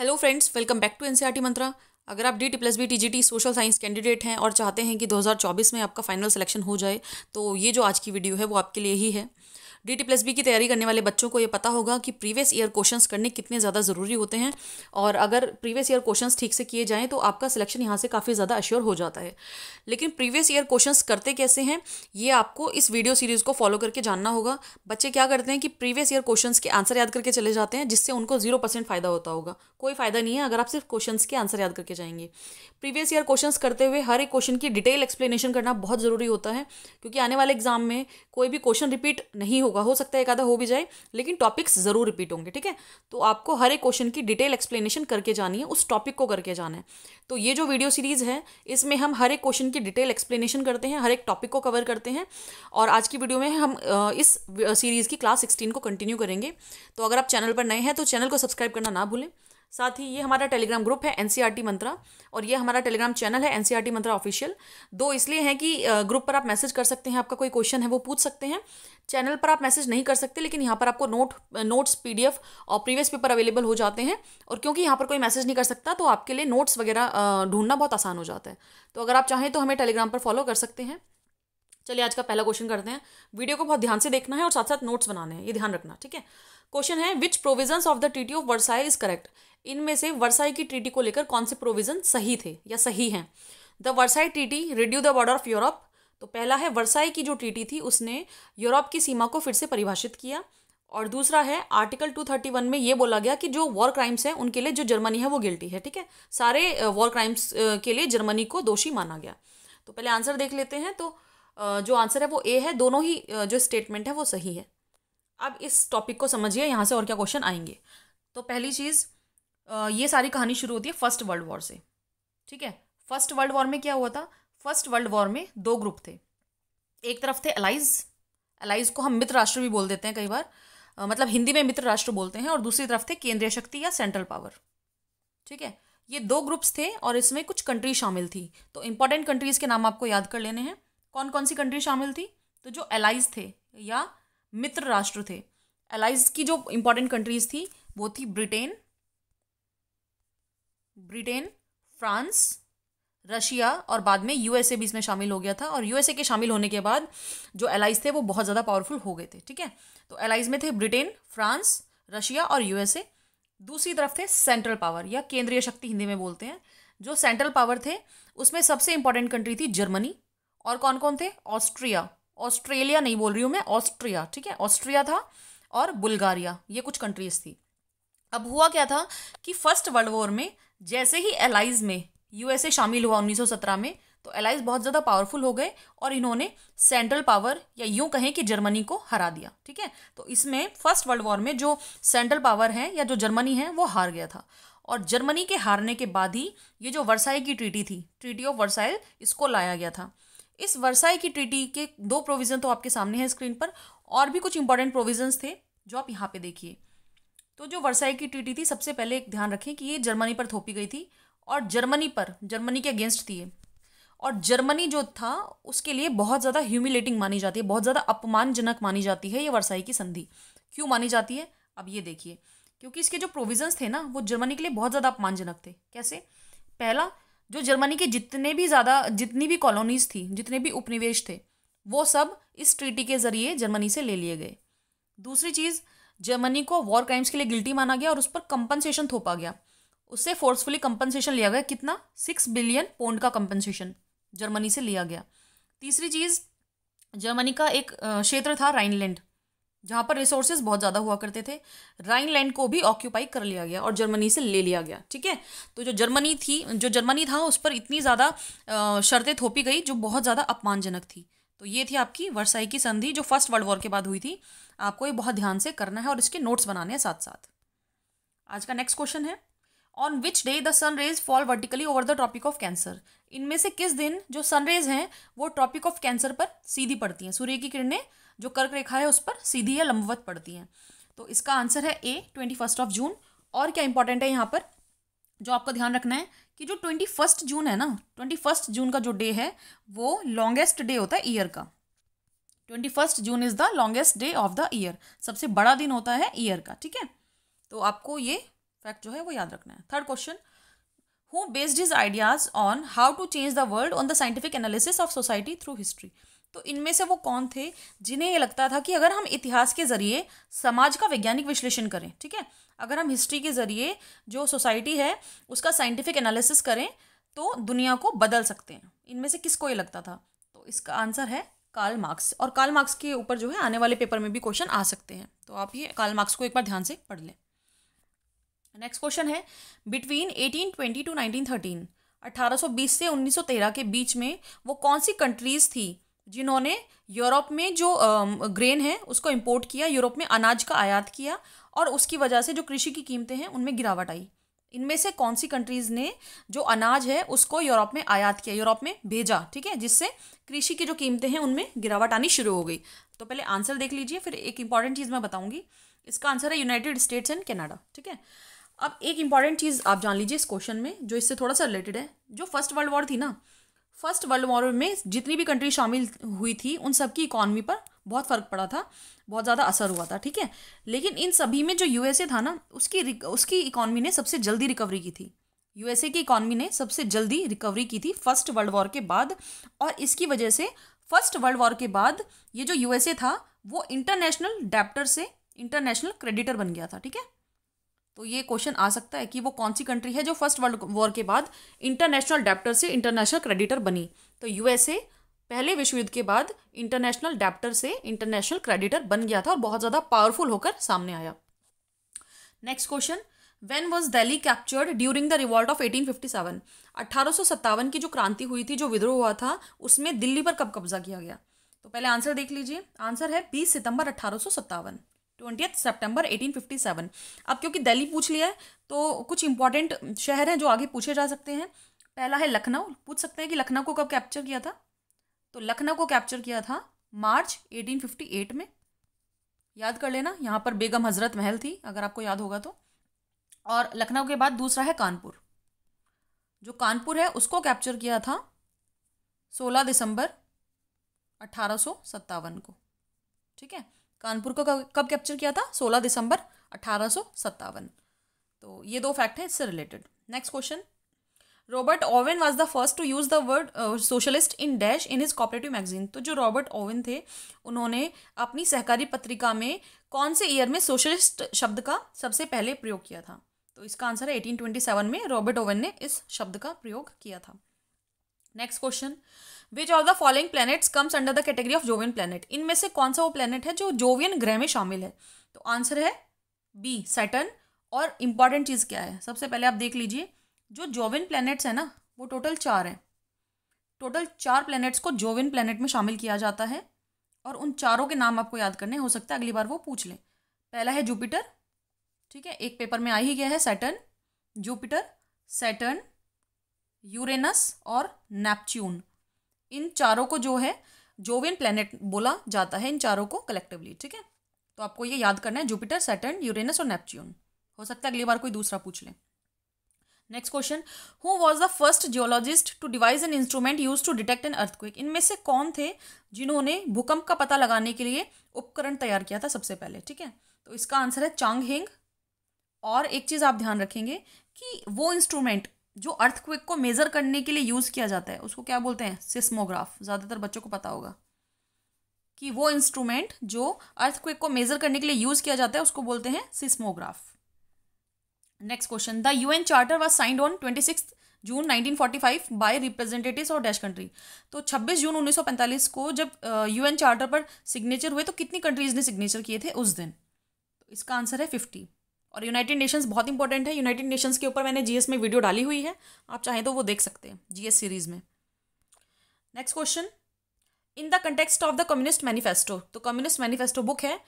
Hello friends welcome back to NCERT Mantra अगर आप D T plus B T G T social science candidate हैं और चाहते हैं कि 2024 में आपका फाइनल सिलेक्शन हो जाए तो ये जो आज की वीडियो है वो आपके लिए ही है डी टी प्लस बी की तैयारी करने वाले बच्चों को ये पता होगा कि प्रीवियस ईयर क्वेश्चंस करने कितने ज़्यादा ज़रूरी होते हैं और अगर प्रीवियस ईयर क्वेश्चंस ठीक से किए जाएँ तो आपका सिलेक्शन यहाँ से काफ़ी ज़्यादा अश्योर हो जाता है लेकिन प्रीवियस ईयर क्वेश्चंस करते कैसे हैं ये आपको इस वीडियो सीरीज़ को फॉलो करके जानना होगा बच्चे क्या करते हैं कि प्रीवियस ईयर क्वेश्चन के आंसर याद करके चले जाते हैं जिससे उनको जीरो परसेंट फ़ायदा होता होगा कोई फ़ायदा नहीं है अगर आप सिर्फ क्वेश्चन के आंसर याद करके जाएंगे प्रीवियस ईयर क्वेश्चन करते हुए हर एक क्वेश्चन की डिटेल एक्सप्लेनेशन करना बहुत ज़रूरी होता है क्योंकि आने वाले एग्जाम में कोई भी क्वेश्चन रिपीट नहीं हो होगा हो सकता है एक आधा हो भी जाए लेकिन टॉपिक्स ज़रूर रिपीट होंगे ठीक है तो आपको हर एक क्वेश्चन की डिटेल एक्सप्लेनेशन करके जानी है उस टॉपिक को करके जाना है तो ये जो वीडियो सीरीज़ है इसमें हम हर एक क्वेश्चन की डिटेल एक्सप्लेनेशन करते हैं हर एक टॉपिक को कवर करते हैं और आज की वीडियो में हम इस सीरीज़ की क्लास सिक्सटीन को कंटिन्यू करेंगे तो अगर आप चैनल पर नए हैं तो चैनल को सब्सक्राइब करना ना भूलें साथ ही ये हमारा टेलीग्राम ग्रुप है एनसीआरटी मंत्रा e और ये हमारा टेलीग्राम चैनल है एन मंत्रा ऑफिशियल दो इसलिए हैं कि ग्रुप पर आप मैसेज कर सकते हैं आपका कोई क्वेश्चन है वो पूछ सकते हैं चैनल पर आप मैसेज नहीं कर सकते लेकिन यहाँ पर आपको नोट नोट्स पीडीएफ और प्रीवियस पेपर अवेलेबल हो जाते हैं और क्योंकि यहाँ पर कोई मैसेज नहीं कर सकता तो आपके लिए नोट्स वगैरह ढूंढना बहुत आसान हो जाता है तो अगर आप चाहें तो हमें टेलीग्राम पर फॉलो कर सकते हैं चलिए आज का पहला क्वेश्चन करते हैं वीडियो को बहुत ध्यान से देखना है और साथ साथ नोट्स बनाने हैं ये ध्यान रखना ठीक है क्वेश्चन है which provision of the treaty of Versailles is correct इनमें से वर्साई की ट्रीटी को लेकर कौन से प्रोविजन सही थे या सही हैं the Versailles treaty reduce the border of Europe तो पहला है वर्साई की जो ट्रीटी थी उसने यूरोप की सीमा को फिर से परिभाषित किया और दूसरा है आर्टिकल 231 में ये बोला गया कि जो वॉर क्राइम्स हैं उनके लिए जो जर्मनी है वो गिल्टी है ठीक है सारे वॉर क्राइम्स के लिए जर्मनी को दोषी माना गया तो पहले आंसर देख लेते हैं तो जो आंसर है वो ए है दोनों ही जो स्टेटमेंट है वो सही है अब इस टॉपिक को समझिए यहाँ से और क्या क्वेश्चन आएंगे तो पहली चीज़ ये सारी कहानी शुरू होती है फर्स्ट वर्ल्ड वॉर से ठीक है फर्स्ट वर्ल्ड वॉर में क्या हुआ था फर्स्ट वर्ल्ड वॉर में दो ग्रुप थे एक तरफ थे अलाइज अलाइज को हम मित्र राष्ट्र भी बोल देते हैं कई बार मतलब हिंदी में मित्र राष्ट्र बोलते हैं और दूसरी तरफ थे केंद्रीय शक्ति या सेंट्रल पावर ठीक है ये दो ग्रुप्स थे और इसमें कुछ कंट्री शामिल थी तो इंपॉर्टेंट कंट्रीज़ के नाम आपको याद कर लेने हैं कौन कौन सी कंट्री शामिल थी तो जो एलाइज थे या मित्र राष्ट्र थे एलाइज की जो इंपॉर्टेंट कंट्रीज़ थी वो थी ब्रिटेन ब्रिटेन फ्रांस रशिया और बाद में यूएसए भी इसमें शामिल हो गया था और यूएसए के शामिल होने के बाद जो एलाइज थे वो बहुत ज़्यादा पावरफुल हो गए थे ठीक है तो एलाइज में थे ब्रिटेन फ्रांस रशिया और यूएसए दूसरी तरफ थे सेंट्रल पावर या केंद्रीय शक्ति हिंदी में बोलते हैं जो सेंट्रल पावर थे उसमें सबसे इंपॉर्टेंट कंट्री थी जर्मनी और कौन कौन थे ऑस्ट्रिया ऑस्ट्रेलिया नहीं बोल रही हूँ मैं ऑस्ट्रिया ठीक है ऑस्ट्रिया था और बुल्गारिया ये कुछ कंट्रीज थी अब हुआ क्या था कि फर्स्ट वर्ल्ड वॉर में जैसे ही एलाइज में यूएसए शामिल हुआ 1917 में तो एलाइज बहुत ज़्यादा पावरफुल हो गए और इन्होंने सेंट्रल पावर या यूँ कहें कि जर्मनी को हरा दिया ठीक है तो इसमें फर्स्ट वर्ल्ड वॉर में जो सेंट्रल पावर है या जो जर्मनी है वो हार गया था और जर्मनी के हारने के बाद ही ये जो वर्साई की ट्रीटी थी ट्रीटी ऑफ वर्साइल इसको लाया गया था इस वर्साई की ट्रीटी के दो प्रोविज़न तो आपके सामने हैं स्क्रीन पर और भी कुछ इंपॉर्टेंट प्रोविजन्स थे जो आप यहाँ पे देखिए तो जो वर्साई की ट्रीटी थी सबसे पहले एक ध्यान रखें कि ये जर्मनी पर थोपी गई थी और जर्मनी पर जर्मनी के अगेंस्ट थी ये और जर्मनी जो था उसके लिए बहुत ज़्यादा ह्यूमिलेटिंग मानी जाती है बहुत ज़्यादा अपमानजनक मानी जाती है ये वर्साई की संधि क्यों मानी जाती है अब ये देखिए क्योंकि इसके जो प्रोविजंस थे ना वो जर्मनी के लिए बहुत ज़्यादा अपमानजनक थे कैसे पहला जो जर्मनी के जितने भी ज़्यादा जितनी भी कॉलोनीज थी जितने भी उपनिवेश थे वो सब इस ट्रीटी के ज़रिए जर्मनी से ले लिए गए दूसरी चीज़ जर्मनी को वॉर क्राइम्स के लिए गिल्टी माना गया और उस पर कंपनसेशन थोपा गया उससे फोर्सफुली कंपनसेशन लिया गया कितना सिक्स बिलियन पोन्ड का कंपनसेशन जर्मनी से लिया गया तीसरी चीज़ जर्मनी का एक क्षेत्र था राइनलैंड जहाँ पर रिसोर्सेज बहुत ज़्यादा हुआ करते थे राइनलैंड को भी ऑक्यूपाई कर लिया गया और जर्मनी से ले लिया गया ठीक है तो जो जर्मनी थी जो जर्मनी था उस पर इतनी ज़्यादा शर्तें थोपी गई जो बहुत ज़्यादा अपमानजनक थी तो ये थी आपकी वर्षाई की संधि जो फर्स्ट वर्ल्ड वॉर के बाद हुई थी आपको ये बहुत ध्यान से करना है और इसके नोट्स बनाने हैं साथ साथ आज का नेक्स्ट क्वेश्चन है on which day the sun rays fall vertically over the Tropic of Cancer इनमें से किस दिन जो सन रेज हैं वो ट्रॉपिक ऑफ कैंसर पर सीधी पड़ती हैं सूर्य की किरणें जो कर्क रेखा है उस पर सीधी या लंबवत पड़ती हैं तो इसका आंसर है A twenty first of June और क्या इंपॉर्टेंट है यहाँ पर जो आपको ध्यान रखना है कि जो ट्वेंटी फर्स्ट जून है ना ट्वेंटी फर्स्ट जून का जो डे है वो लॉन्गेस्ट डे होता है ईयर का twenty first June is the longest day of the year सबसे बड़ा दिन होता है ईयर का ठीक है तो आपको ये फैक्ट जो है वो याद रखना है third question who based his ideas on how to change the world on the scientific analysis of society through history तो इनमें से वो कौन थे जिन्हें ये लगता था कि अगर हम इतिहास के ज़रिए समाज का वैज्ञानिक विश्लेषण करें ठीक है अगर हम हिस्ट्री के ज़रिए जो सोसाइटी है उसका साइंटिफिक एनालिसिस करें तो दुनिया को बदल सकते हैं इनमें से किसको ये लगता था तो इसका आंसर है कार्ल मार्क्स और कार्ल मार्क्स के ऊपर जो है आने वाले पेपर में भी क्वेश्चन आ सकते हैं तो आप ये कार्ल मार्क्स को एक बार ध्यान से पढ़ लें नेक्स्ट क्वेश्चन है बिटवीन 1820 टू 1913 1820 से 1913 के बीच में वो कौन सी कंट्रीज़ थी जिन्होंने यूरोप में जो ग्रेन है उसको इम्पोर्ट किया यूरोप में अनाज का आयात किया और उसकी वजह से जो कृषि की कीमतें हैं उनमें गिरावट आई इनमें से कौन सी कंट्रीज़ ने जो अनाज है उसको यूरोप में आयात किया यूरोप में भेजा ठीक है जिससे कृषि की जो कीमतें हैं उनमें गिरावट आनी शुरू हो गई तो पहले आंसर देख लीजिए फिर एक इंपॉर्टेंट चीज़ मैं बताऊंगी इसका आंसर है यूनाइटेड स्टेट्स एंड कनाडा ठीक है अब एक इंपॉर्टेंट चीज़ आप जान लीजिए इस क्वेश्चन में जो इससे थोड़ा सा रिलेटेड है जो फर्स्ट वर्ल्ड वॉर थी ना फर्स्ट वर्ल्ड वॉर में जितनी भी कंट्री शामिल हुई थी उन सबकी इकॉनमी पर बहुत फ़र्क पड़ा था बहुत ज़्यादा असर हुआ था ठीक है लेकिन इन सभी में जो यूएसए था ना उसकी उसकी इकॉनमी ने सबसे जल्दी रिकवरी की थी यूएसए की इकॉनमी ने सबसे जल्दी रिकवरी की थी फर्स्ट वर्ल्ड वॉर के बाद और इसकी वजह से फर्स्ट वर्ल्ड वॉर के बाद ये जो यूएसए था वो इंटरनेशनल डेप्टर से इंटरनेशनल क्रेडिटर बन गया था ठीक है तो ये क्वेश्चन आ सकता है कि वो कौन सी कंट्री है जो फर्स्ट वर्ल्ड वॉर के बाद इंटरनेशनल डेप्टर से इंटरनेशनल क्रेडिटर बनी तो यूएसए पहले विश्व युद्ध के बाद इंटरनेशनल डेप्टर से इंटरनेशनल क्रेडिटर बन गया था और बहुत ज़्यादा पावरफुल होकर सामने आया next question when was Delhi captured during the revolt of eighteen fifty seven अट्ठारह सौ सत्तावन की जो क्रांति हुई थी जो विद्रोह हुआ था उसमें दिल्ली पर कब कब्जा किया गया तो पहले आंसर देख लीजिए आंसर है बीस सितंबर अट्ठारह सौ सत्तावन ट्वेंटियथ फिफ्टी सेवन अब क्योंकि दिल्ली पूछ लिया है तो कुछ इंपॉर्टेंट शहर हैं जो आगे पूछे जा सकते हैं पहला है लखनऊ पूछ सकते हैं कि लखनऊ को कब कैप्चर किया था तो लखनऊ को कैप्चर किया था मार्च 1858 में याद कर लेना यहाँ पर बेगम हजरत महल थी अगर आपको याद होगा तो और लखनऊ के बाद दूसरा है कानपुर जो कानपुर है उसको कैप्चर किया था 16 दिसंबर अठारह को ठीक है कानपुर को कब कैप्चर किया था सोलह दिसंबर अठारह तो ये दो फैक्ट है इससे related next question Robert Owen was the first to use the word socialist in dash in his cooperative magazine तो जो रॉबर्ट ओवेन थे उन्होंने अपनी सहकारी पत्रिका में कौन से ईयर में सोशलिस्ट शब्द का सबसे पहले प्रयोग किया था तो इसका आंसर है 1827 में रॉबर्ट ओवन ने इस शब्द का प्रयोग किया था next question which of the following planets comes under the category of jovian planet इनमें से कौन सा वो प्लैनेट है जो जोवियन ग्रह में शामिल है तो आंसर है बी सैटर्न और इम्पॉर्टेंट चीज़ क्या है सबसे पहले आप देख लीजिए जो जोवियन प्लैनेट्स हैं ना वो टोटल चार हैं टोटल चार प्लैनेट्स को जोवियन प्लैनेट में शामिल किया जाता है और उन चारों के नाम आपको याद करने हो सकता है अगली बार वो पूछ लें पहला है जुपिटर ठीक है एक पेपर में आ ही गया है सैटर्न जुपिटर सैटर्न यूरेनस और नेपच्यून इन चारों को जो है जोवियन प्लेनेट बोला जाता है इन चारों को कलेक्टिवली ठीक है तो आपको ये याद करना है जुपिटर सैटर्न यूरेनस और नेपच्यून हो सकता है अगली बार कोई दूसरा पूछ ले next question who was the first geologist to devise an instrument used to detect an earthquake इनमें से कौन थे जिन्होंने भूकंप का पता लगाने के लिए उपकरण तैयार किया था सबसे पहले ठीक है तो इसका आंसर है चांग हिंग और एक चीज़ आप ध्यान रखेंगे कि वो इंस्ट्रूमेंट जो अर्थक्विक को मेज़र करने के लिए यूज़ किया जाता है उसको क्या बोलते हैं सिस्मोग्राफ ज़्यादातर बच्चों को पता होगा कि वो इंस्ट्रूमेंट जो अर्थक्विक को मेज़र करने के लिए यूज़ किया जाता है उसको बोलते हैं seismograph next question the UN charter was signed on twenty six June 1945 by representatives और डैश कंट्री तो 26 जून 1945 को जब यूएन चार्टर पर सिग्नेचर हुए तो कितनी कंट्रीज ने सिग्नेचर किए थे उस दिन तो इसका आंसर है 50 और यूनाइटेड नेशंस बहुत इंपॉर्टेंट है यूनाइटेड नेशंस के ऊपर मैंने जीएस में वीडियो डाली हुई है आप चाहें तो वो देख सकते हैं जीएस सीरीज में next question in the context of the Communist Manifesto तो कम्युनिस्ट मैनिफेस्टो बुक है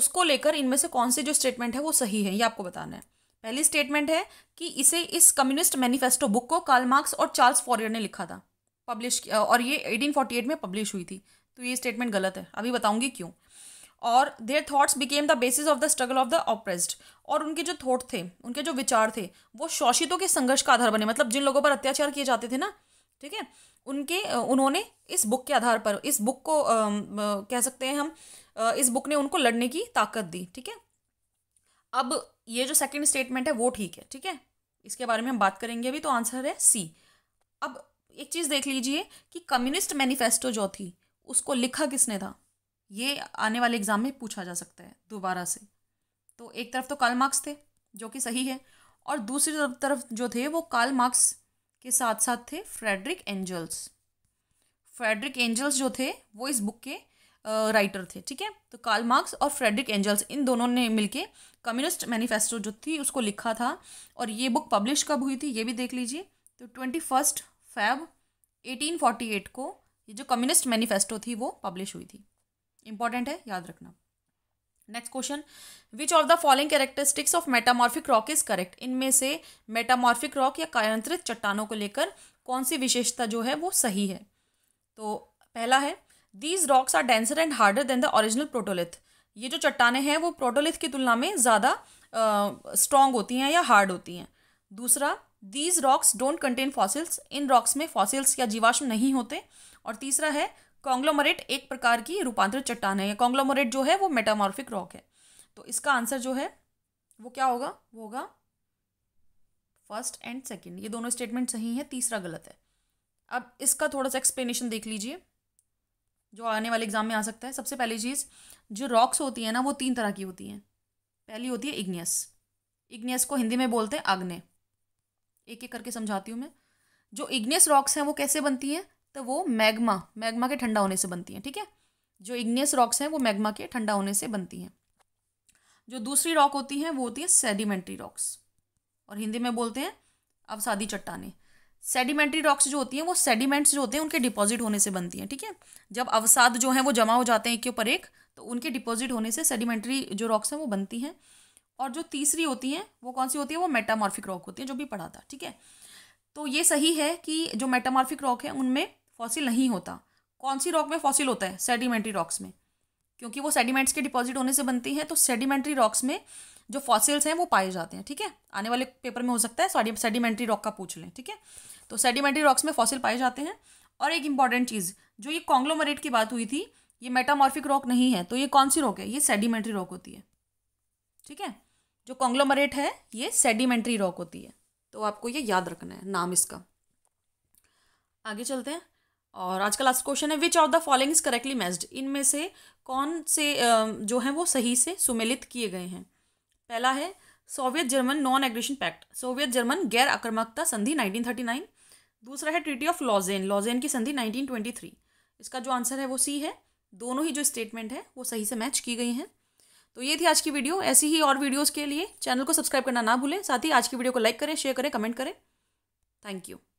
उसको लेकर इनमें से कौन से जो स्टेटमेंट है वो सही है ये आपको बताना है पहली स्टेटमेंट है कि इसे इस कम्युनिस्ट मैनिफेस्टो बुक को कार्ल मार्क्स और चार्ल्स फॉरियर ने लिखा था पब्लिश और ये 1848 में पब्लिश हुई थी तो ये स्टेटमेंट गलत है अभी बताऊंगी क्यों और their thoughts became the basis of the struggle of the oppressed और उनके जो थॉट थे उनके जो विचार थे वो शोषितों के संघर्ष का आधार बने मतलब जिन लोगों पर अत्याचार किए जाते थे ना ठीक है उनके उन्होंने इस बुक के आधार पर इस बुक को आ, आ, कह सकते हैं हम आ, इस बुक ने उनको लड़ने की ताकत दी ठीक है अब ये जो सेकंड स्टेटमेंट है वो ठीक है ठीक है इसके बारे में हम बात करेंगे अभी तो आंसर है सी अब एक चीज़ देख लीजिए कि कम्युनिस्ट मैनिफेस्टो जो थी उसको लिखा किसने था ये आने वाले एग्ज़ाम में पूछा जा सकता है दोबारा से तो एक तरफ तो काल मार्क्स थे जो कि सही है और दूसरी तरफ जो थे वो काल मार्क्स के साथ साथ थे फ्रेडरिक एंजल्स फ्रेडरिक एंजल्स जो थे वो इस बुक के राइटर थे ठीक है तो कार्ल मार्क्स और फ्रेडरिक एंजल्स इन दोनों ने मिलके कम्युनिस्ट मैनिफेस्टो जो थी उसको लिखा था और ये बुक पब्लिश कब हुई थी ये भी देख लीजिए तो twenty first Feb eighteen forty eight को ये जो कम्युनिस्ट मैनिफेस्टो थी वो पब्लिश हुई थी इंपॉर्टेंट है याद रखना next question which of the following characteristics of metamorphic rock is correct इनमें से मेटामॉर्फिक रॉक या कायांतरित चट्टानों को लेकर कौन सी विशेषता जो है वो सही है तो पहला है these rocks are denser and harder than the original protolith ये जो चट्टाने हैं वो प्रोटोलिथ की तुलना में ज़्यादा स्ट्रॉन्ग होती हैं या हार्ड होती हैं दूसरा these rocks don't contain fossils इन रॉक्स में फॉसिल्स या जीवाश्म नहीं होते और तीसरा है कॉन्ग्लोमरेट एक प्रकार की रूपांतरित चट्टान है कॉन्ग्लोमरेट जो है वो मेटामॉर्फिक रॉक है तो इसका आंसर जो है वो क्या होगा वो होगा फर्स्ट एंड सेकेंड ये दोनों स्टेटमेंट सही है तीसरा गलत है अब इसका थोड़ा सा एक्सप्लेनेशन देख लीजिए जो आने वाले एग्जाम में आ सकता है सबसे पहली चीज़ जो रॉक्स होती है ना वो तीन तरह की होती हैं पहली होती है इग्नियस इग्नियस को हिंदी में बोलते हैं आग्ने एक एक करके समझाती हूँ मैं जो इग्नियस रॉक्स हैं वो कैसे बनती हैं तो वो मैग्मा मैग्मा के ठंडा होने से बनती हैं ठीक है थीके? जो इग्नियस रॉक्स हैं वो मैग्मा के ठंडा होने से बनती हैं जो दूसरी रॉक होती हैं वो होती है सेडिमेंट्री रॉक्स और हिंदी में बोलते हैं अवसादी चट्टाने सेडिमेंट्री रॉक्स जो होती हैं वो सेडिमेंट्स जो होते हैं उनके डिपॉजिट होने से बनती हैं ठीक है थीके? जब अवसाद जो हैं वो जमा हो जाते हैं एक के ऊपर एक तो उनके डिपॉजिट होने से सेडिमेंट्री जो रॉक्स हैं वो बनती हैं और जो तीसरी होती हैं वो कौन सी होती है वो मेटामॉर्फिक रॉक होती हैं जो भी पढ़ा था ठीक है तो ये सही है कि जो मेटामॉर्फिक रॉक है उनमें फॉसिल नहीं होता कौन सी रॉक में फॉसिल होता है सेडिमेंट्री रॉक्स में क्योंकि वो सेडिमेंट्स के डिपॉजिट होने से बनती है तो सेडिमेंट्री रॉक्स में जो फॉसिल्स हैं वो पाए जाते हैं ठीक है आने वाले पेपर में हो सकता है सेडिमेंट्री रॉक का पूछ लें ठीक है तो सेडिमेंट्री रॉक्स में फॉसिल पाए जाते हैं और एक इंपॉर्टेंट चीज़ जो ये कॉन्ग्लोमरेट की बात हुई थी ये मेटामॉर्फिक रॉक नहीं है तो ये कौन सी रॉक है ये सेडिमेंट्री रॉक होती है ठीक है जो कॉन्ग्लोमरेट है ये सेडिमेंट्री रॉक होती है तो आपको ये याद रखना है नाम इसका आगे चलते हैं और आज का लास्ट क्वेश्चन है which of the following is correctly matched इनमें से कौन से जो हैं वो सही से सुमेलित किए गए हैं पहला है Soviet German non aggression pact Soviet German गैर आक्रमकता संधि 1939 दूसरा है ट्रीटी ऑफ लॉजेन लॉजेन की संधि 1923 इसका जो आंसर है वो सी है दोनों ही जो स्टेटमेंट है वो सही से मैच की गई हैं तो ये थी आज की वीडियो ऐसी ही और वीडियोज़ के लिए चैनल को सब्सक्राइब करना ना भूलें साथ ही आज की वीडियो को लाइक करें शेयर करें कमेंट करें थैंक यू